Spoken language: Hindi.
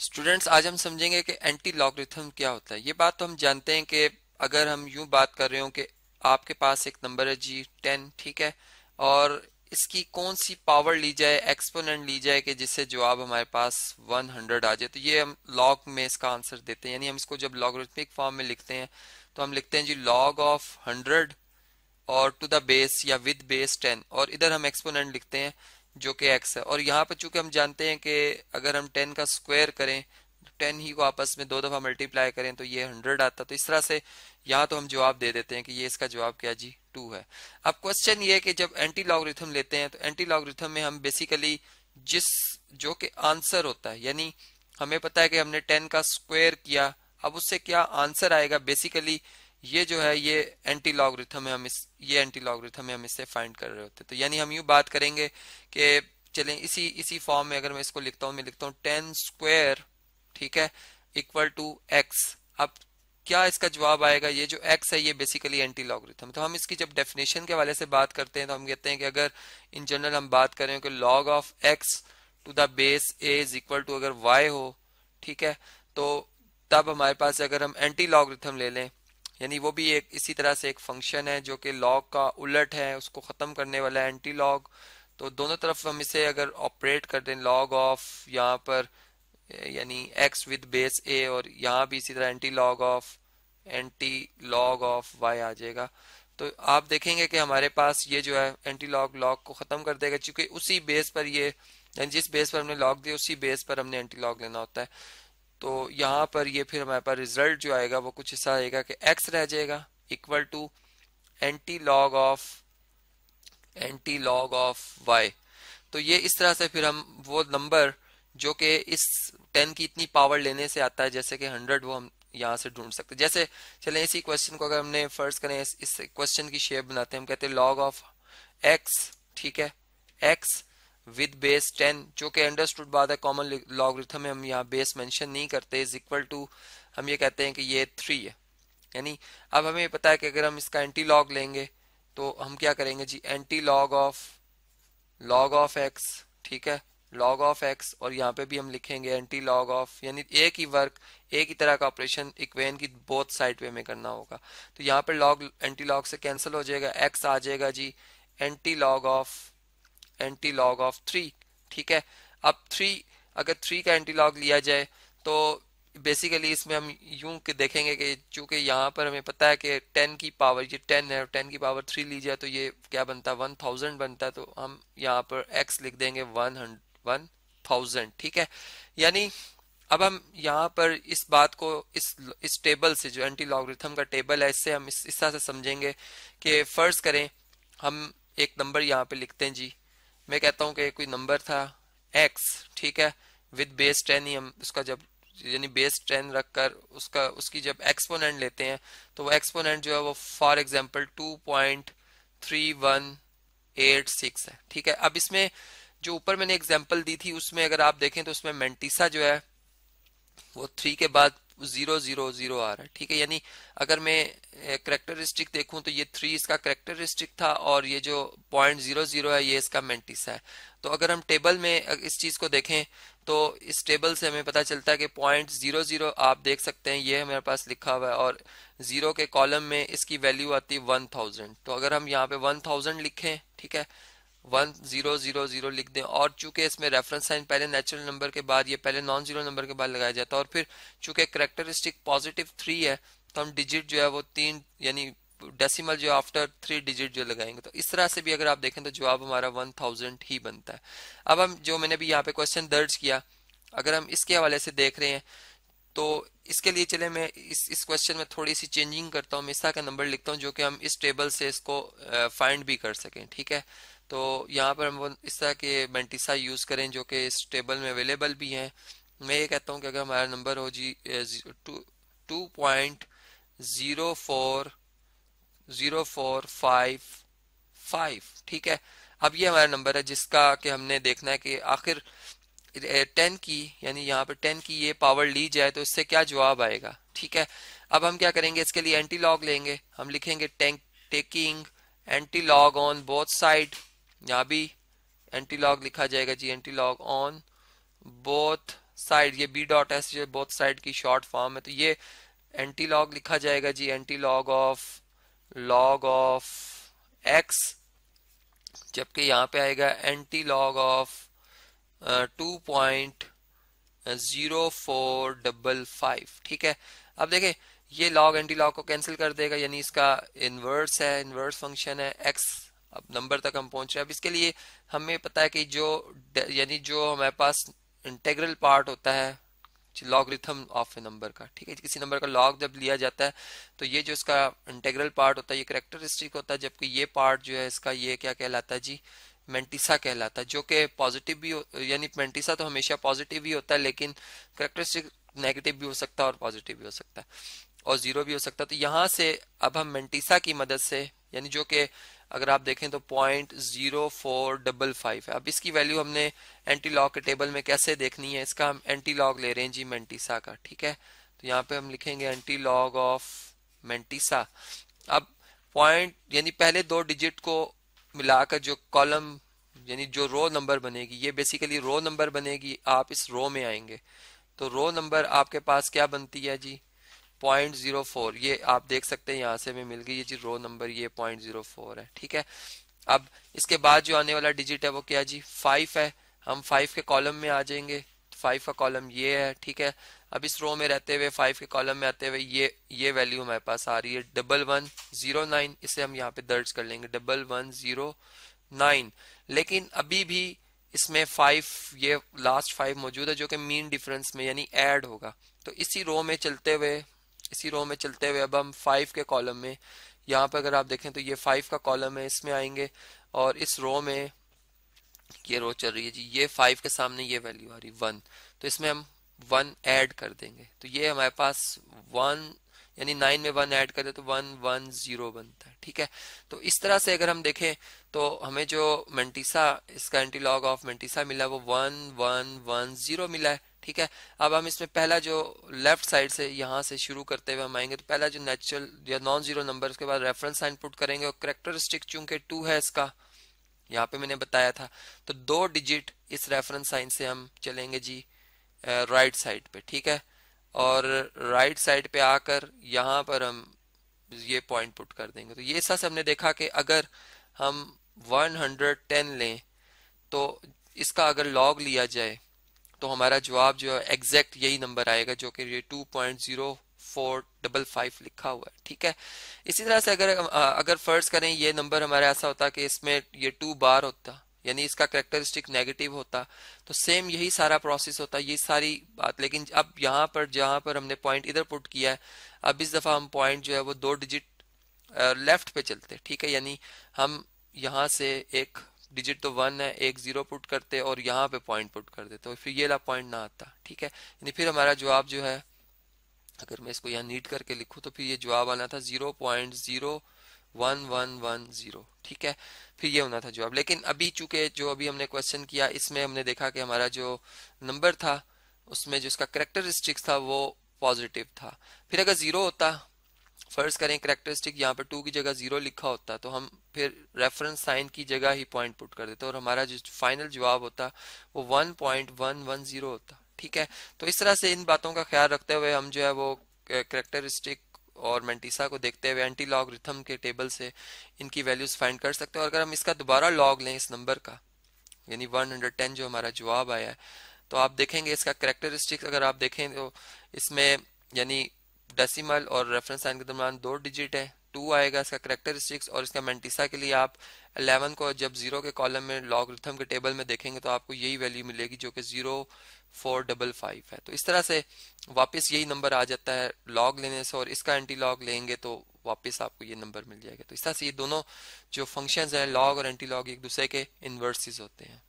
स्टूडेंट्स आज हम समझेंगे कि एंटी लॉगरिथम क्या होता है ये बात तो हम जानते हैं कि अगर हम यूं बात कर रहे हो कि आपके पास एक नंबर है जी टेन ठीक है और इसकी कौन सी पावर ली जाए एक्सपोनेंट ली जाए कि जिससे जवाब हमारे पास 100 आ जाए तो ये हम लॉग में इसका आंसर देते हैं यानी हम इसको जब लॉगरिथमिक फॉर्म में लिखते हैं तो हम लिखते हैं जी लॉग ऑफ 100 और टू द बेस या विद बेस 10 और इधर हम एक्सपोनेंट लिखते हैं जो कि एक्स है और यहाँ पर चूंकि हम जानते हैं कि अगर हम टेन का स्क्वायर करें टेन ही को आपस में दो दफ़ा मल्टीप्लाई करें तो ये हंड्रेड आता तो इस तरह से यहाँ तो हम जवाब दे देते हैं कि ये इसका जवाब क्या जी टू है अब क्वेश्चन ये है कि जब एंटी लॉगरिथम लेते हैं तो एंटी लॉगरिथम में हम बेसिकली जिस जो कि आंसर होता है यानी हमें पता है कि हमने टेन का स्क्वायर किया अब उससे क्या आंसर आएगा बेसिकली ये जो है ये एंटी लॉगरिथम है हम इस ये एंटी लॉगरिथम है हम इससे फाइंड कर रहे होते तो यानी हम यू बात करेंगे कि चलें इसी इसी फॉर्म में अगर मैं इसको लिखता हूं मैं लिखता हूं टेन स्क्वेयर ठीक है इक्वल टू एक्स अब क्या इसका जवाब आएगा ये जो एक्स है ये बेसिकली एंटी लॉगरिथम तो हम इसकी जब डेफिनेशन के हवाले से बात करते हैं तो हम कहते हैं कि अगर इन जनरल हम बात करें कि log of X to the base A is equal to अगर वाई हो ठीक है तो तब हमारे पास अगर हम एंटी लॉगरिथम ले लें यानी वो भी एक इसी तरह से एक फंक्शन है जो कि लॉग का उलट है उसको ख़त्म करने वाला है एंटी लॉग तो दोनों तरफ हम इसे अगर ऑपरेट कर दें लॉग ऑफ यहाँ पर यानी एक्स विद बेस ए और यहाँ भी इसी तरह anti log of anti log of Y आ जाएगा तो आप देखेंगे कि हमारे पास ये जो है एंटी लॉग लॉग को ख़त्म कर देगा क्योंकि उसी बेस पर ये जिस बेस पर हमने लॉग दिया उसी बेस पर हमने एंटी लॉग लेना होता है तो यहाँ पर ये फिर हमारे पास रिजल्ट जो आएगा वो कुछ ऐसा आएगा कि एक्स रह जाएगा equal to anti log of anti log of Y तो ये इस तरह से फिर हम वो नंबर जो कि इस टेन की इतनी पावर लेने से आता है जैसे कि हंड्रेड वो हम यहाँ से ढूंढ सकते हैं जैसे चले इसी क्वेश्चन को अगर हमने फर्ज करें इस क्वेश्चन की शेप बनाते हैं हम कहते हैं लॉग ऑफ एक्स ठीक है एक्स विद बेस 10 जो कि अंडरस्टूड बात है कॉमन लॉगरिथम में हम यहाँ बेस मेंशन नहीं करते इज इक्वल टू हम ये कहते हैं कि ये थ्री है यानी अब हमें पता है कि अगर हम इसका एंटी लॉग लेंगे तो हम क्या करेंगे जी anti log of log of X ठीक है लॉग ऑफ एक्स और यहाँ पे भी हम लिखेंगे एंटी लॉग ऑफ यानी एक ही वर्क एक ही तरह का ऑपरेशन इक्वेन की बोथ साइड पे हमें करना होगा तो यहाँ पे लॉग एंटी लॉग से कैंसिल हो जाएगा एक्स आ जाएगा जी anti log of anti log of three ठीक है अब थ्री अगर थ्री का एंटी लॉग लिया जाए तो बेसिकली इसमें हम यूं देखेंगे कि चूंकि यहाँ पर हमें पता है कि टेन की पावर ये टेन है और टेन की पावर थ्री ली जाए तो ये क्या बनता है वन थाउजेंड बनता है तो हम यहाँ पर एक्स लिख देंगे वन वन थाउजेंड ठीक है यानी अब हम यहाँ पर इस बात को इस इस टेबल से जो एंटी लॉगरिथम का टेबल है इससे हम इस तरह से समझेंगे कि फर्ज करें हम एक नंबर यहाँ पे लिखते हैं जी मैं कहता हूं कि कोई नंबर था x ठीक है विद बेस टेन ही हम उसका जब यानी बेस टेन रखकर उसका उसकी जब एक्सपोनेंट लेते हैं तो वो एक्सपोनेंट जो है वो for example two point three one eight six है ठीक है अब इसमें जो ऊपर मैंने एग्जाम्पल दी थी उसमें अगर आप देखें तो उसमें मेंटिसा जो है वो थ्री के बाद जीरो जीरो जीरो आ रहा है ठीक है यानी अगर मैं करेक्टरिस्टिक देखूं तो ये थ्री इसका करेक्टरिस्टिक था और ये जो पॉइंट जीरो जीरो है ये इसका मेंटिस है तो अगर हम टेबल में इस चीज को देखें तो इस टेबल से हमें पता चलता है कि पॉइंट जीरो जीरो आप देख सकते हैं ये हमारे पास लिखा हुआ है और जीरो के कॉलम में इसकी वैल्यू आती है वन थाउजेंड तो अगर हम यहाँ पे वन थाउजेंड लिखें ठीक है वन जीरो जीरो जीरो लिख दें और चूंकि इसमें रेफरेंस साइन पहले नेचुरल नंबर के बाद या पहले नॉन जीरो नंबर के बाद लगाया जाता है और फिर चूंकि करेक्टरिस्टिक पॉजिटिव थ्री है तो हम डिजिट जो है वो तीन यानी डेसिमल जो आफ्टर थ्री डिजिट जो लगाएंगे तो इस तरह से भी अगर आप देखें तो जवाब हमारा वन थाउजेंड ही बनता है अब हम जो मैंने भी यहाँ पे क्वेश्चन दर्ज किया अगर हम इसके हवाले से देख रहे हैं तो इसके लिए चले मैं इस इस क्वेश्चन में थोड़ी सी चेंजिंग करता हूँ मिसा का नंबर लिखता हूँ जो कि हम इस टेबल से इसको फाइंड भी कर सकें ठीक है तो यहाँ पर हम इस तरह के मेंटिसा यूज़ करें जो कि इस टेबल में अवेलेबल भी हैं मैं ये कहता हूँ कि अगर हमारा नंबर हो जी two point zero four zero four five five ठीक है अब ये हमारा नंबर है जिसका कि हमने देखना है कि आखिर टेन की यानी यहाँ पर टेन की ये पावर ली जाए तो इससे क्या जवाब आएगा ठीक है अब हम क्या करेंगे इसके लिए एंटी लॉग लेंगे हम लिखेंगे टेंक taking anti log on both side यहाँ भी एंटी लॉग लिखा जाएगा जी anti log on both side ये बी डॉट एस जो बोथ साइड की शॉर्ट फॉर्म है तो ये एंटी लॉग लिखा जाएगा जी anti log of log of X जबकि यहाँ पे आएगा anti log of two point zero four double five ठीक है अब देखें ये लॉग एंटी लॉग को कैंसिल कर देगा यानी इसका इन्वर्स है इन्वर्स फंक्शन है एक्स अब नंबर तक हम पहुंच रहे हैं अब इसके लिए हमें पता है कि जो यानी जो हमारे पास इंटेग्रल पार्ट होता है लॉगरिथम ऑफ ए नंबर का ठीक है किसी नंबर का लॉग जब लिया जाता है तो ये जो इसका इंटेग्रल पार्ट होता है ये करेक्टरिस्टिक होता है जबकि ये पार्ट जो है इसका ये क्या कहलाता है जी मेंटिसा कहलाता है जो कि पॉजिटिव भी यानी मेंटिसा तो हमेशा पॉजिटिव ही होता है लेकिन करेक्टरिस्टिक नेगेटिव भी हो सकता है और पॉजिटिव भी हो सकता है और जीरो भी हो सकता है तो यहाँ से अब हम मेंटिसा की मदद से यानी जो कि अगर आप देखें तो point zero four double five है अब इसकी वैल्यू हमने एंटी लॉग के टेबल में कैसे देखनी है इसका हम एंटी लॉग ले रहे हैं जी मेंटिसा का ठीक है तो यहाँ पे हम लिखेंगे एंटी लॉग ऑफ मेंटिसा अब पॉइंट यानी पहले दो डिजिट को मिलाकर जो कॉलम यानी जो रो नंबर बनेगी ये बेसिकली रो नंबर बनेगी आप इस रो में आएंगे तो रो नंबर आपके पास क्या बनती है जी पॉइंट जीरो फोर ये आप देख सकते हैं यहाँ से हमें मिल गई ये जी रो नंबर ये पॉइंट जीरो फोर है ठीक है अब इसके बाद जो आने वाला डिजिट है वो क्या जी फाइव है हम फाइव के कॉलम में आ जाएंगे फाइव का कॉलम ये है ठीक है अब इस रो में रहते हुए फाइव के कॉलम में आते हुए ये ये वैल्यू हमारे पास आ रही है डबल वन जीरो नाइन इसे हम यहाँ पे दर्ज कर लेंगे डबल वन जीरो नाइन लेकिन अभी भी इसमें फाइव ये लास्ट फाइव मौजूद है जो कि मीन डिफरेंस में यानी एड होगा तो इसी रो में चलते हुए इसी रो में चलते हुए अब हम फाइव के कॉलम में यहाँ पर अगर आप देखें तो ये फाइव का कॉलम है इसमें आएंगे और इस रो में ये रो चल रही है जी ये फाइव के सामने ये वैल्यू आ रही वन तो इसमें हम वन ऐड कर देंगे तो ये हमारे पास वन यानी नाइन में वन ऐड करें तो वन वन जीरो बनता है ठीक है तो इस तरह से अगर हम देखें तो हमें जो मेंटिसा इसका एंटीलॉग ऑफ मेंटिसा मिला वो वन वन वन जीरो मिला है ठीक है अब हम इसमें पहला जो लेफ्ट साइड से यहाँ से शुरू करते हुए हम आएंगे तो पहला जो नेचुरल या नॉन जीरो नंबर उसके बाद रेफरेंस साइन पुट करेंगे और करेक्टरिस्टिक चूंकि टू है इसका यहाँ पे मैंने बताया था तो दो डिजिट इस रेफरेंस साइन से हम चलेंगे जी राइट साइड पे ठीक है और राइट साइड पे आकर यहाँ पर हम ये पॉइंट पुट कर देंगे तो ये सब हमने देखा कि अगर हम 110 लें तो इसका अगर लॉग लिया जाए तो हमारा जवाब जो है एग्जैक्ट यही नंबर आएगा जो कि ये two point zero four double five लिखा हुआ है ठीक है इसी तरह से अगर अगर फर्ज करें ये नंबर हमारे ऐसा होता कि इसमें ये टू बार होता यानी इसका करेक्टरिस्टिक नेगेटिव होता तो सेम यही सारा प्रोसेस होता ये सारी बात लेकिन अब यहाँ पर जहाँ पर हमने पॉइंट इधर पुट किया है अब इस दफ़ा हम पॉइंट जो है वो दो डिजिट लेफ्ट पे चलते ठीक है यानी हम यहाँ से एक डिजिट तो वन है एक जीरो पुट करते और यहाँ पे पॉइंट पुट कर देते तो फिर ये ला पॉइंट ना आता ठीक है यानी फिर हमारा जवाब जो है अगर मैं इसको यहाँ नीट करके लिखूँ तो फिर ये जवाब आना था zero point zero one one one zero ठीक है फिर ये होना था जवाब लेकिन अभी चूंकि जो अभी हमने क्वेश्चन किया इसमें हमने देखा कि हमारा जो नंबर था उसमें जो उसका करेक्टरिस्टिक्स था वो पॉजिटिव था फिर अगर जीरो होता फर्ज करें करेक्टरिस्टिक यहाँ पर टू की जगह जीरो लिखा होता तो हम फिर रेफरेंस साइन की जगह ही पॉइंट पुट कर देते और हमारा जो फाइनल जवाब होता वो one point one one zero होता ठीक है तो इस तरह से इन बातों का ख्याल रखते हुए हम जो है वो करेक्टरिस्टिक और मेंटिसा को देखते हुए एंटी लॉग रिथम के टेबल से इनकी वैल्यूज फाइंड कर सकते हैं और अगर हम इसका दोबारा लॉग लें इस नंबर का यानी 110 जो हमारा जवाब आया है तो आप देखेंगे इसका करेक्टरिस्टिक अगर आप देखें तो इसमें यानी डेसिमल और रेफरेंस साइन के दरमियान दो डिजिट है टू आएगा इसका करेक्टरिस्टिक्स और इसका मेंटिसा के लिए आप एलेवन को जब जीरो के कॉलम में लॉगरिथम के टेबल में देखेंगे तो आपको यही वैल्यू मिलेगी जो कि जीरो फोर डबल फाइव है तो इस तरह से वापस यही नंबर आ जाता है लॉग लेने से और इसका एंटी लॉग लेंगे तो वापस आपको ये नंबर मिल जाएगा तो इस तरह से ये दोनों जो फंक्शंस हैं लॉग और एंटी लॉग एक दूसरे के इन्वर्सिस होते हैं